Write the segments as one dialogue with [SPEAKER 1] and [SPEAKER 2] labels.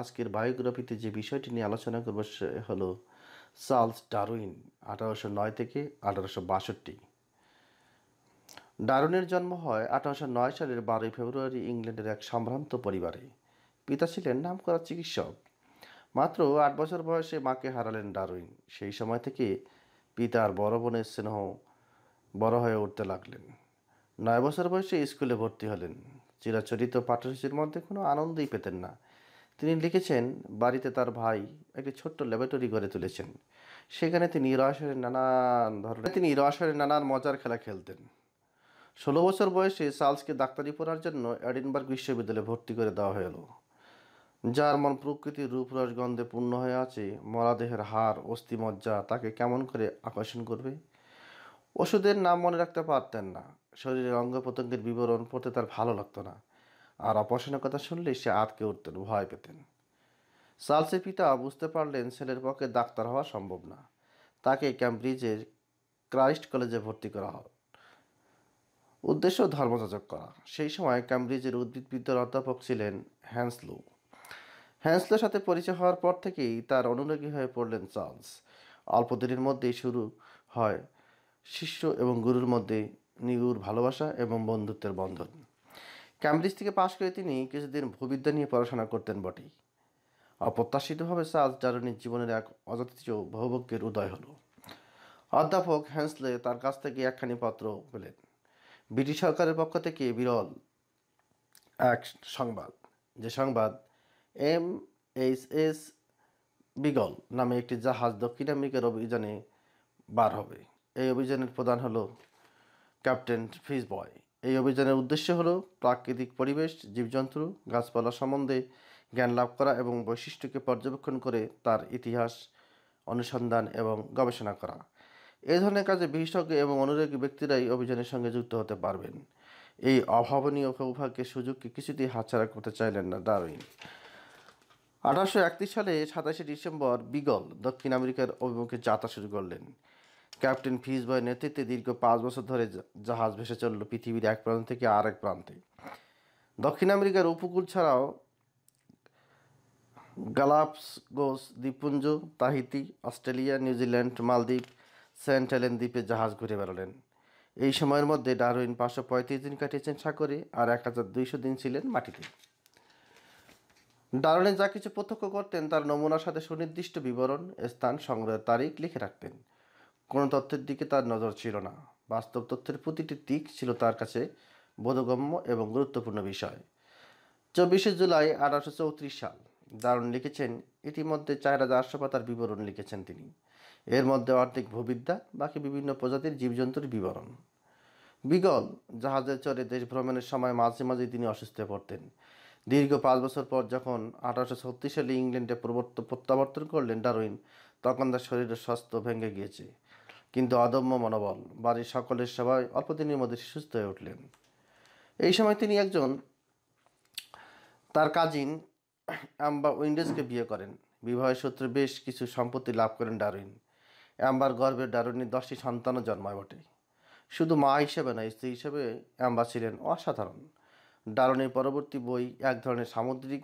[SPEAKER 1] আজকের বায়োগ্রাফিতে যে বিষয়টি নিয়ে আলোচনা করব সে হলো চার্লস ডারুইন আঠারোশো নয় থেকে আঠারোশো বাষট্টি ডারুনের জন্ম হয় আঠারোশো নয় সালের বারোই ফেব্রুয়ারি ইংল্যান্ডের এক সম্ভ্রান্ত পরিবারে পিতা ছিলেন নামকরা চিকিৎসক মাত্র আট বছর বয়সে মাকে হারালেন ডারুইন সেই সময় থেকে পিতার বড় বোনের স্নেহ বড় হয়ে উঠতে লাগলেন নয় বছর বয়সে স্কুলে ভর্তি হলেন চিরাচরিত পাঠ্যসূচির মধ্যে কোনো আনন্দই পেতেন না তিনি লিখেছেন বাড়িতে তার ভাই একটি ছোট্ট ল্যাবরেটরি গড়ে তুলেছেন সেখানে তিনি রসায়নের নানান ধরনের তিনি রসায়নের নানান মজার খেলা খেলতেন ষোলো বছর বয়সে চার্লসকে ডাক্তারি পড়ার জন্য এডিনবার্গ বিশ্ববিদ্যালয়ে ভর্তি করে দেওয়া হলো যার মন প্রকৃতির রূপরস গন্ধে পূর্ণ হয়ে আছে মরাদেহের হার অস্থি মজ্জা তাকে কেমন করে আকর্ষণ করবে ওষুধের নাম মনে রাখতে পারতেন না শরীরের অঙ্গ প্রত্যঙ্গের বিবরণ পড়তে তার ভালো লাগতো না আর অপশনের কথা শুনলে সে আটকে উঠতেন ভয় পেতেন চার্লসের পিতা বুঝতে পারলেন ছেলের পক্ষে ডাক্তার হওয়া সম্ভব না তাকে ক্যামব্রিজের ক্রাইস্ট কলেজে ভর্তি করা হয় উদ্দেশ্য ধর্মযাচক করা সেই সময় ক্যামব্রিজের উদ্ভিদবিদ্যার অধ্যাপক ছিলেন হ্যান্সলু হ্যান্সলোর সাথে পরিচয় হওয়ার পর থেকেই তার অনুরাগী হয়ে পড়লেন চার্লস অল্প দিনের মধ্যেই শুরু হয় শিষ্য এবং গুরুর মধ্যে নিগুর ভালোবাসা এবং বন্ধুত্বের বন্ধন ক্যামব্রিজ থেকে পাশ করে তিনি কিছুদিন ভূবিদ্যা নিয়ে পড়াশোনা করতেন বটেই অপ্রত্যাশিতভাবে চার্লস ডারুনির জীবনের এক অযথিত বহুভোগ্যের উদয় হলো অধ্যাপক হ্যান্সলে তার কাছ থেকে একখানি পত্র পেলেন ব্রিটিশ সরকারের পক্ষ থেকে বিরল এক সংবাদ যে সংবাদ এম এইচ এস বিগল নামে একটি জাহাজ দক্ষিণ আমেরিকার অভিযানে বার হবে এই অভিযানের প্রধান হলো ক্যাপ্টেন ফিস বয় এই অভিযানের উদ্দেশ্য হল প্রাকৃতিক পরিবেশ জীবজন্তু গাছপালা সম্বন্ধে জ্ঞান লাভ করা এবং বৈশিষ্ট্যকে পর্যবেক্ষণ করে তার ইতিহাস অনুসন্ধান এবং গবেষণা করা এই ধরনের কাজে বিশেষজ্ঞ এবং অনুরাগী ব্যক্তিরাই অভিযানের সঙ্গে যুক্ত হতে পারবেন এই অভাবনীয় সৌভাগ্যের সুযোগকে কিছুতেই হাতছাড়া করতে চাইলেন না দারুণ আঠারোশো সালে সাতাশে ডিসেম্বর বিগল দক্ষিণ আমেরিকার অভিমুখে যাত্রা শুরু করলেন ক্যাপ্টেন ফিজ বয়ের নেতৃত্বে দীর্ঘ পাঁচ বছর ধরে জাহাজ ভেসে চলল পৃথিবীর এক প্রান্ত থেকে আরেক প্রান্তে দক্ষিণ আমেরিকার উপকূল ছাড়াও গালাপসগোস দ্বীপপুঞ্জ তাহিতি অস্ট্রেলিয়া নিউজিল্যান্ড মালদ্বীপ সেন্ট হেলেন দ্বীপে জাহাজ ঘুরে বেড়ালেন এই সময়ের মধ্যে ডারুইন পাঁচশো পঁয়ত্রিশ দিন কাটিয়েছেন সাগরে আর এক হাজার দুইশো দিন ছিলেন মাটিতে ডারউইন যা কিছু প্রত্যক্ষ করতেন তার নমুনার সাথে সুনির্দিষ্ট বিবরণ স্থান সংগ্রহের তারিখ লিখে রাখতেন কোনো তথ্যের দিকে তার নজর ছিল না বাস্তব তথ্যের প্রতিটি দিক ছিল তার কাছে বোধগম্য এবং গুরুত্বপূর্ণ বিষয় চব্বিশে জুলাই আঠারোশো চৌত্রিশ সাল দারুণ লিখেছেন ইতিমধ্যে চার হাজার আটশো পাতার বিবরণ লিখেছেন তিনি এর মধ্যে অর্ধেক ভূবিদ্যা বাকি বিভিন্ন প্রজাতির জীবজন্তুর বিবরণ বিগল জাহাজে চড়ে দেশ ভ্রমণের সময় মাঝে মাঝে তিনি অসুস্থ পড়তেন দীর্ঘ পাঁচ বছর পর যখন আঠারোশো ছত্রিশ সালে ইংল্যান্ডে প্রবর্ত প্রত্যাবর্তন করলেন ডারুইন তখন তার শরীরের স্বাস্থ্য ভেঙে গিয়েছে কিন্তু অদম্য মনোবল বাড়ির সকলের সবাই অল্পদিনের মধ্যে সুস্থ হয়ে উঠলেন এই সময় তিনি একজন তার কাজিন অ্যাম্বার উইন্ডেজকে বিয়ে করেন বিবাহের সূত্রে বেশ কিছু সম্পত্তি লাভ করেন ডারুইন অ্যাম্বার গর্বের ডারুইনের দশটি সন্তানও জন্মায় বটে শুধু মা হিসেবে নয় স্ত্রী হিসেবে অ্যাম্বার ছিলেন অসাধারণ ডারুনের পরবর্তী বই এক ধরনের সামুদ্রিক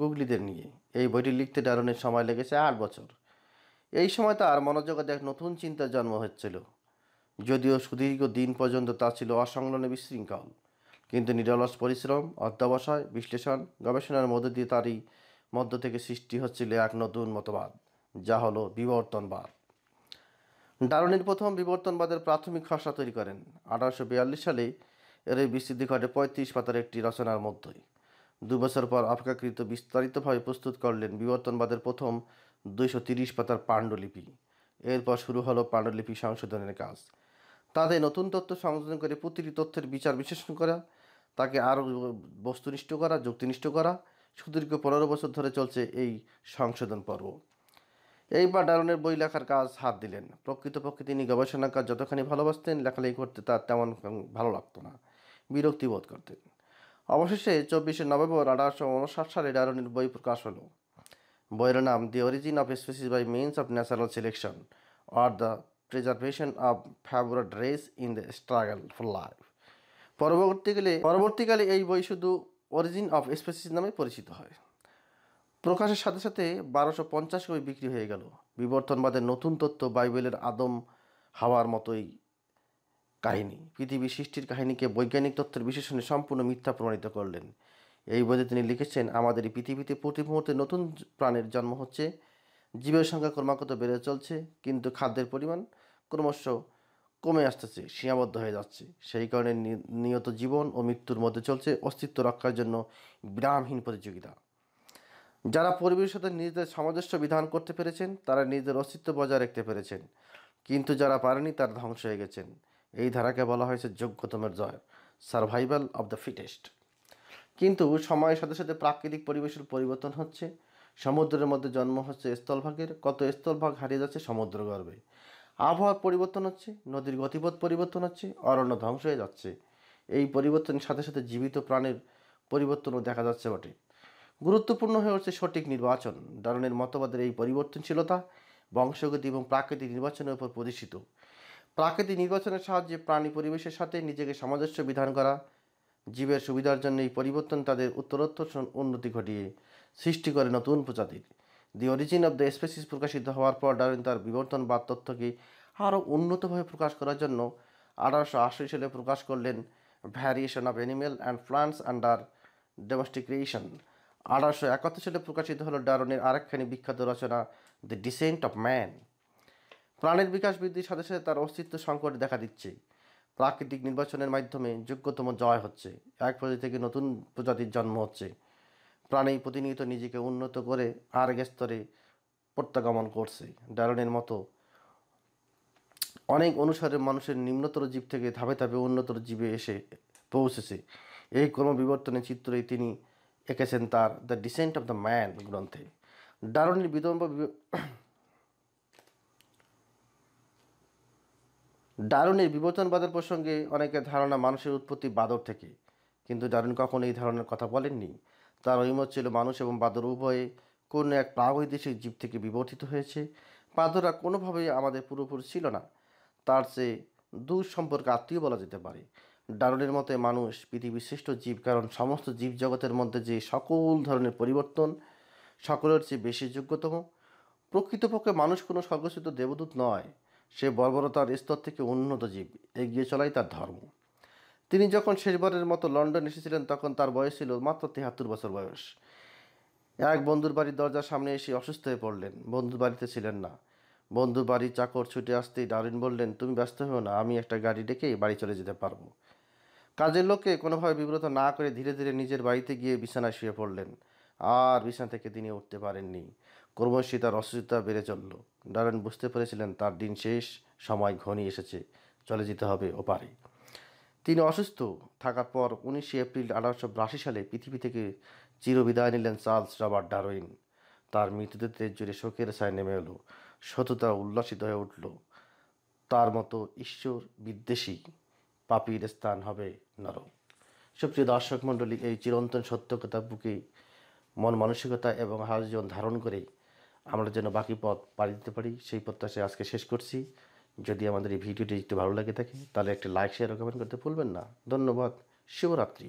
[SPEAKER 1] গুগলিদের নিয়ে এই বইটি লিখতে ডারুনের সময় লেগেছে আট বছর এই সময় তার মনোজগতে এক নতুন চিন্তার জন্ম হচ্ছিল যদিও সুদীর্ঘ দিন পর্যন্ত তা ছিল অসংলগ্ন বিশৃঙ্খল কিন্তু নিরলস পরিশ্রম অধ্যবসায় বিশ্লেষণ গবেষণার মধ্য দিয়ে তারই মধ্য থেকে সৃষ্টি হচ্ছিল এক নতুন মতবাদ যা হলো বিবর্তনবাদ ডারনির প্রথম বিবর্তনবাদের প্রাথমিক খসড়া তৈরি করেন আঠারোশো বিয়াল্লিশ সালে এর এই বিস্তৃতি ঘটে পঁয়ত্রিশ পাতার একটি রচনার মধ্যেই দু বছর পর অপেক্ষাকৃত বিস্তারিতভাবে প্রস্তুত করলেন বিবর্তনবাদের প্রথম দুইশো তিরিশ পাতার পাণ্ডুলিপি এরপর শুরু হলো পাণ্ডুলিপি সংশোধনের কাজ তাতে নতুন তথ্য সংযোজন করে প্রতিটি তথ্যের বিচার বিশ্লেষণ করা তাকে আরও বস্তুনিষ্ঠ করা যুক্তিনিষ্ঠ করা সুদীর্ঘ পনেরো বছর ধরে চলছে এই সংশোধন পর্ব এইবার ডারনের বই লেখার কাজ হাত দিলেন প্রকৃতপক্ষে তিনি গবেষণা কাজ যতখানি ভালোবাসতেন লেখালেখি করতে তার তেমন ভালো লাগতো না বিরক্তি বোধ করতেন অবশেষে চব্বিশে নভেম্বর আঠারোশো উনষাট সালে ডারনের বই প্রকাশ হলো বইয়ের নাম the origin of species by means of natural selection or the preservation of favoured race in the struggle for life পরবর্তীকালে পরবর্তীকালে এই বই শুধু অরিজিন অফ স্পেসিস নামে পরিচিত হয় প্রকাশের সাথে সাথে বারোশো পঞ্চাশ কবি বিক্রি হয়ে গেল বিবর্তনবাদের নতুন তত্ত্ব বাইবেলের আদম হাওয়ার মতোই কাহিনী পৃথিবী সৃষ্টির কাহিনীকে বৈজ্ঞানিক তত্ত্বের বিশ্লেষণে সম্পূর্ণ মিথ্যা প্রমাণিত করলেন এই বইতে তিনি লিখেছেন আমাদের এই পৃথিবীতে প্রতি মুহূর্তে নতুন প্রাণের জন্ম হচ্ছে জীবের সংখ্যা ক্রমাগত বেড়ে চলছে কিন্তু খাদ্যের পরিমাণ ক্রমশ কমে আসতেছে সীমাবদ্ধ হয়ে যাচ্ছে সেই কারণে নিয়ত জীবন ও মৃত্যুর মধ্যে চলছে অস্তিত্ব রক্ষার জন্য বিরামহীন প্রতিযোগিতা যারা পরিবেশের সাথে নিজেদের সামঞ্জস্য বিধান করতে পেরেছেন তারা নিজেদের অস্তিত্ব বজায় রাখতে পেরেছেন কিন্তু যারা পারেনি তারা ধ্বংস হয়ে গেছেন এই ধারাকে বলা হয়েছে যোগ্যতমের জয় সার্ভাইভাল অব দ্য ফিটেস্ট কিন্তু সময়ের সাথে সাথে প্রাকৃতিক পরিবেশের পরিবর্তন হচ্ছে সমুদ্রের মধ্যে জন্ম হচ্ছে স্থলভাগের কত স্থলভাগ হারিয়ে যাচ্ছে সমুদ্র গর্বে আবহাওয়ার পরিবর্তন হচ্ছে নদীর গতিপথ পরিবর্তন হচ্ছে অরণ্য ধ্বংস হয়ে যাচ্ছে এই পরিবর্তনের সাথে সাথে জীবিত প্রাণের পরিবর্তনও দেখা যাচ্ছে বটে গুরুত্বপূর্ণ হয়ে উঠছে সঠিক নির্বাচন ধরনের মতবাদের এই পরিবর্তনশীলতা বংশগতি এবং প্রাকৃতিক নির্বাচনের উপর প্রতিষ্ঠিত প্রাকৃতিক নির্বাচনের সাহায্যে প্রাণী পরিবেশের সাথে নিজেকে সামঞ্জস্য বিধান করা জীবের সুবিধার জন্য এই পরিবর্তন তাদের উত্তরোত্তর উন্নতি ঘটিয়ে সৃষ্টি করে নতুন প্রজাতির the origin of the species প্রকাশিত হওয়ার পর ডারউইন তার বিবর্তন বা তথ্যকে আরও উন্নতভাবে প্রকাশ করার জন্য আঠারোশো আশি সালে প্রকাশ করলেন variation of animal and plants under domestication আঠারোশো একাত্তর সালে প্রকাশিত হলো ডারনের আরেকখানি বিখ্যাত রচনা দ্য ডিসেন্ট অফ ম্যান প্রাণের বিকাশ বৃদ্ধির সাথে সাথে তার অস্তিত্ব সংকট দেখা দিচ্ছে প্রাকৃতিক নির্বাচনের মাধ্যমে যোগ্যতম জয় হচ্ছে এক প্রজাতি থেকে নতুন প্রজাতির জন্ম হচ্ছে প্রাণী প্রতিনিয়ত নিজেকে উন্নত করে আরেক স্তরে প্রত্যাগমন করছে ডারনের মতো অনেক অনুসারে মানুষের নিম্নতর জীব থেকে ধাপে ধাপে উন্নতর জীবে এসে পৌঁছেছে এই ক্রমবিবর্তনের চিত্রই তিনি এঁকেছেন তার the descent of the man গ্রন্থে ডারনের বিদম্ব ডারুনের বিবর্তনবাদের প্রসঙ্গে অনেকের ধারণা মানুষের উৎপত্তি বাদর থেকে কিন্তু ডারুন কখনো এই ধারণার কথা বলেননি তার ঐমত ছিল মানুষ এবং বাদর উভয়ে কোনো এক প্রাগৈতিহাসিক জীব থেকে বিবর্তিত হয়েছে বাদররা কোনোভাবেই আমাদের পুরোপুরি ছিল না তার চেয়ে দূর সম্পর্কে আত্মীয় বলা যেতে পারে ডারুনের মতে মানুষ পৃথিবীর শ্রেষ্ঠ জীব কারণ সমস্ত জীবজগতের মধ্যে যে সকল ধরনের পরিবর্তন সকলের চেয়ে বেশি যোগ্যতম প্রকৃতপক্ষে মানুষ কোনো স্বর্গসিদ্ধ দেবদূত নয় সে বর্বরতার স্তর থেকে উন্নত জীব এগিয়ে চলাই তার ধর্ম তিনি যখন শেষবারের মতো লন্ডন এসেছিলেন তখন তার বয়স ছিল মাত্র তেহাত্তর বছর বয়স এক বন্ধুর বাড়ির দরজার সামনে এসে অসুস্থ হয়ে পড়লেন বন্ধুর বাড়িতে ছিলেন না বন্ধুর বাড়ির চাকর ছুটে আসতেই ডারিন বললেন তুমি ব্যস্ত হও না আমি একটা গাড়ি ডেকে বাড়ি চলে যেতে পারবো কাজের লোককে কোনোভাবে বিব্রত না করে ধীরে ধীরে নিজের বাড়িতে গিয়ে বিছানায় শুয়ে পড়লেন আর বিছানা থেকে তিনি উঠতে পারেননি কর্মশী তার অসুস্থতা বেড়ে চলল ডারেন বুঝতে পেরেছিলেন তার দিন শেষ সময় ঘনি এসেছে চলে যেতে হবে ওপারে তিনি অসুস্থ থাকার পর উনিশে এপ্রিল আঠারোশো সালে পৃথিবী থেকে চিরবিদায় নিলেন চার্লস রবার্ট ডারোইন তার মৃত্যুদের জুড়ে শোকের সায় নেমে এলো সততা উল্লাসিত হয়ে উঠল তার মতো ঈশ্বর বিদ্বেষী পাপির স্থান হবে নরক সবচেয়ে দর্শক মণ্ডলী এই চিরন্তন সত্য কথা বুকে মন মানসিকতা এবং হাসজন ধারণ করে আমরা যেন বাকি পথ পাড়ি দিতে পারি সেই প্রত্যাশায় আজকে শেষ করছি যদি আমাদের এই ভিডিওটি একটু ভালো লাগে থাকে তাহলে একটা লাইক শেয়ার কমেন্ট করতে ভুলবেন না ধন্যবাদ শিবরাত্রি